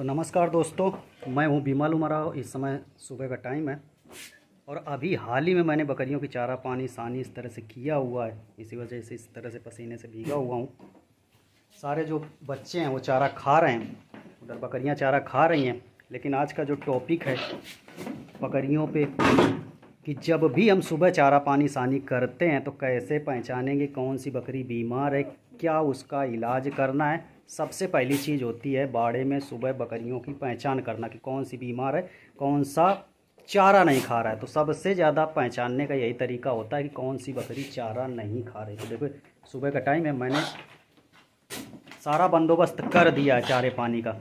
तो नमस्कार दोस्तों मैं हूँ बीमाल उमराव इस समय सुबह का टाइम है और अभी हाल ही में मैंने बकरियों की चारा पानी सानी इस तरह से किया हुआ है इसी वजह से इस तरह से पसीने से भीगा हुआ हूँ सारे जो बच्चे हैं वो चारा खा रहे हैं उधर बकरियाँ चारा खा रही हैं लेकिन आज का जो टॉपिक है बकरियों पर कि जब भी हम सुबह चारा पानी सानी करते हैं तो कैसे पहचानेंगे कौन सी बकरी बीमार है क्या उसका इलाज करना है सबसे पहली चीज़ होती है बाड़े में सुबह बकरियों की पहचान करना कि कौन सी बीमार है कौन सा चारा नहीं खा रहा है तो सबसे ज़्यादा पहचानने का यही तरीका होता है कि कौन सी बकरी चारा नहीं खा रही तो देखो सुबह का टाइम है मैंने सारा बंदोबस्त कर दिया है चारे पानी का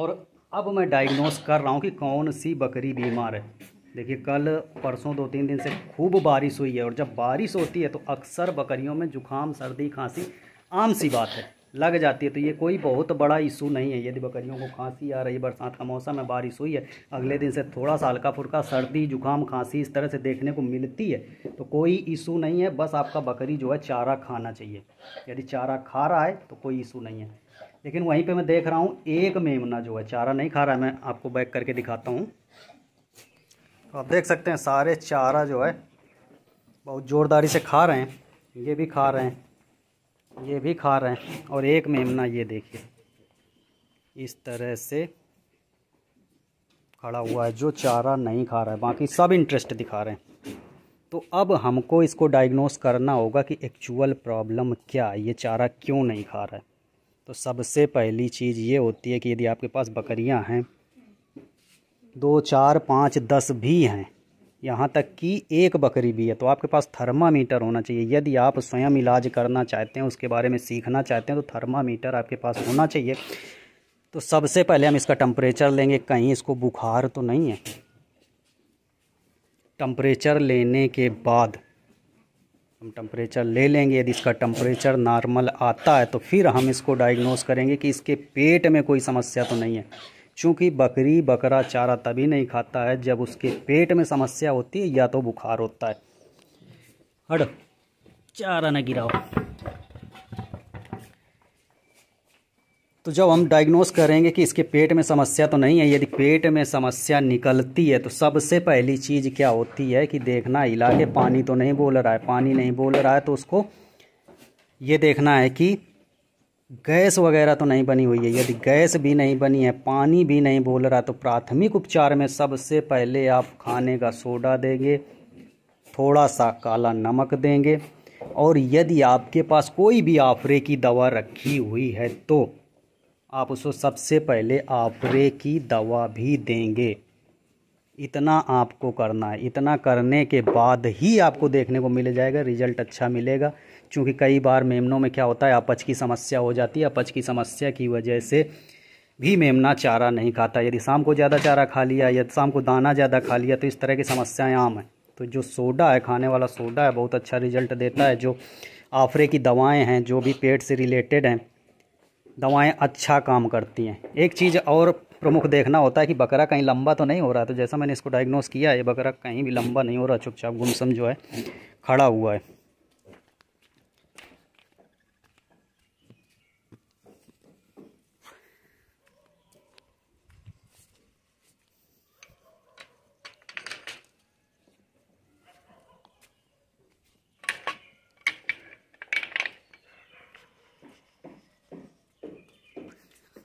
और अब मैं डायग्नोस कर रहा हूँ कि कौन सी बकरी बीमार है देखिए कल परसों दो तीन दिन से खूब बारिश हुई है और जब बारिश होती है तो अक्सर बकरियों में जुकाम सर्दी खांसी आम सी बात है लग जाती है तो ये कोई बहुत बड़ा इशू नहीं है यदि बकरियों को खांसी आ रही बरसात का मौसम है बारिश हुई है अगले दिन से थोड़ा सा हल्का फुल्का सर्दी जुकाम खांसी इस तरह से देखने को मिलती है तो कोई इशू नहीं है बस आपका बकरी जो है चारा खाना चाहिए यदि चारा खा रहा है तो कोई इशू नहीं है लेकिन वहीं पर मैं देख रहा हूँ एक मेमना जो है चारा नहीं खा रहा है मैं आपको बैक करके दिखाता हूँ तो आप देख सकते हैं सारे चारा जो है बहुत ज़ोरदारी से खा रहे हैं ये भी खा रहे हैं ये भी खा रहे हैं और एक मेमना ये देखिए इस तरह से खड़ा हुआ है जो चारा नहीं खा रहा है बाकी सब इंटरेस्ट दिखा रहे हैं तो अब हमको इसको डायग्नोस करना होगा कि एक्चुअल प्रॉब्लम क्या है ये चारा क्यों नहीं खा रहा है तो सबसे पहली चीज़ ये होती है कि यदि आपके पास बकरियां हैं दो चार पाँच दस भी हैं यहाँ तक कि एक बकरी भी है तो आपके पास थर्मामीटर होना चाहिए यदि आप स्वयं इलाज करना चाहते हैं उसके बारे में सीखना चाहते हैं तो थर्मामीटर आपके पास होना चाहिए तो सबसे पहले हम इसका टम्परेचर लेंगे कहीं इसको बुखार तो नहीं है टम्परेचर लेने के बाद हम टम्परेचर ले लेंगे यदि इसका टम्परेचर नॉर्मल आता है तो फिर हम इसको डायग्नोस करेंगे कि इसके पेट में कोई समस्या तो नहीं है चूँकि बकरी बकरा चारा तभी नहीं खाता है जब उसके पेट में समस्या होती है या तो बुखार होता है हट चारा न गिराओ तो जब हम डायग्नोस करेंगे कि इसके पेट में समस्या तो नहीं है यदि पेट में समस्या निकलती है तो सबसे पहली चीज़ क्या होती है कि देखना इलाके पानी तो नहीं बोल रहा है पानी नहीं बोल रहा है तो उसको ये देखना है कि गैस वगैरह तो नहीं बनी हुई है यदि गैस भी नहीं बनी है पानी भी नहीं बोल रहा तो प्राथमिक उपचार में सबसे पहले आप खाने का सोडा देंगे थोड़ा सा काला नमक देंगे और यदि आपके पास कोई भी आफरे की दवा रखी हुई है तो आप उसको सबसे पहले आफरे की दवा भी देंगे इतना आपको करना है इतना करने के बाद ही आपको देखने को मिल जाएगा रिजल्ट अच्छा मिलेगा चूँकि कई बार मेमनों में क्या होता है अपच की समस्या हो जाती है अपच की समस्या की वजह से भी मेमना चारा नहीं खाता यदि शाम को ज़्यादा चारा खा लिया या शाम को दाना ज़्यादा खा लिया तो इस तरह की समस्याएँ आम हैं तो जो सोडा है खाने वाला सोडा है बहुत अच्छा रिजल्ट देता है जो आफरे की दवाएँ हैं जो भी पेट से रिलेटेड हैं दवाएँ अच्छा काम करती हैं एक चीज़ और प्रमुख देखना होता है कि बकरा कहीं लंबा तो नहीं हो रहा तो जैसा मैंने इसको डायग्नोस किया है ये बकरा कहीं भी लंबा नहीं हो रहा चुपचाप गुमसम जो है खड़ा हुआ है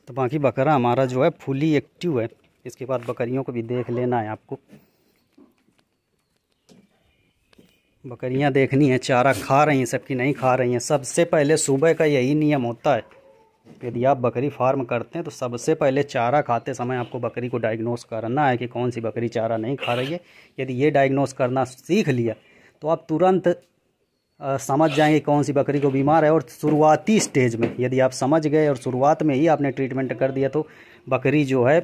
तो बाकी बकरा हमारा जो है फुली एक्टिव है इसके बाद बकरियों को भी देख लेना है आपको बकरियां देखनी है चारा खा रही हैं सबकी नहीं खा रही हैं सबसे पहले सुबह का यही नियम होता है यदि आप बकरी फार्म करते हैं तो सबसे पहले चारा खाते समय आपको बकरी को डायग्नोस करना है कि कौन सी बकरी चारा नहीं खा रही है यदि ये डायग्नोस करना सीख लिया तो आप तुरंत समझ जाएंगे कौन सी बकरी को बीमार है और शुरुआती स्टेज में यदि आप समझ गए और शुरुआत में ही आपने ट्रीटमेंट कर दिया तो बकरी जो है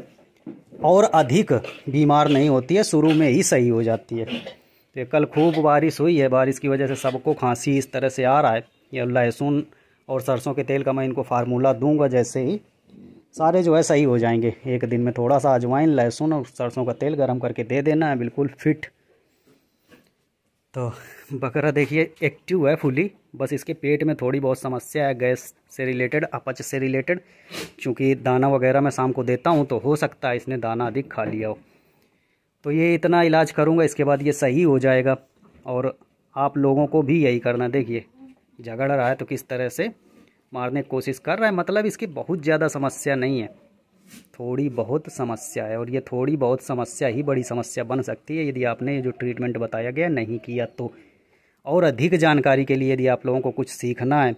और अधिक बीमार नहीं होती है शुरू में ही सही हो जाती है तो कल खूब बारिश हुई है बारिश की वजह से सबको खांसी इस तरह से आ रहा है या लहसुन और सरसों के तेल का मैं इनको फार्मूला दूंगा जैसे ही सारे जो है सही हो जाएंगे एक दिन में थोड़ा सा अजवाइन लहसुन और सरसों का तेल गर्म करके दे देना है बिल्कुल फिट तो बकरा देखिए एक्टिव है फुली बस इसके पेट में थोड़ी बहुत समस्या है गैस से रिलेटेड अपच से रिलेटेड क्योंकि दाना वगैरह मैं शाम को देता हूँ तो हो सकता है इसने दाना अधिक खा लिया हो तो ये इतना इलाज करूँगा इसके बाद ये सही हो जाएगा और आप लोगों को भी यही करना देखिए झगड़ रहा है तो किस तरह से मारने की कोशिश कर रहा है मतलब इसकी बहुत ज़्यादा समस्या नहीं है थोड़ी बहुत समस्या है और ये थोड़ी बहुत समस्या ही बड़ी समस्या बन सकती है यदि आपने जो ट्रीटमेंट बताया गया नहीं किया तो और अधिक जानकारी के लिए यदि आप लोगों को कुछ सीखना है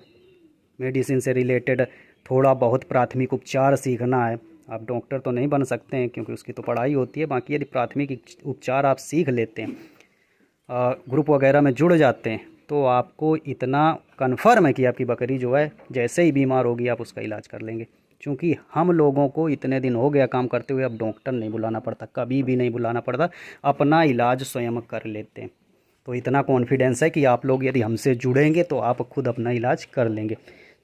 मेडिसिन से रिलेटेड थोड़ा बहुत प्राथमिक उपचार सीखना है आप डॉक्टर तो नहीं बन सकते हैं क्योंकि उसकी तो पढ़ाई होती है बाकी यदि प्राथमिक उपचार आप सीख लेते हैं ग्रुप वगैरह में जुड़ जाते हैं तो आपको इतना कन्फर्म है कि आपकी बकरी जो है जैसे ही बीमार होगी आप उसका इलाज कर लेंगे चूँकि हम लोगों को इतने दिन हो गया काम करते हुए अब डॉक्टर नहीं बुलाना पड़ता कभी भी नहीं बुलाना पड़ता अपना इलाज स्वयं कर लेते हैं तो इतना कॉन्फिडेंस है कि आप लोग यदि हमसे जुड़ेंगे तो आप खुद अपना इलाज कर लेंगे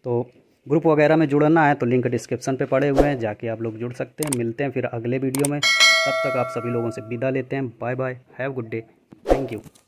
तो ग्रुप वगैरह में जुड़ना है तो लिंक डिस्क्रिप्शन पे पड़े हुए हैं जाके आप लोग जुड़ सकते हैं मिलते हैं फिर अगले वीडियो में तब तक आप सभी लोगों से विदा लेते हैं bye bye have good day thank you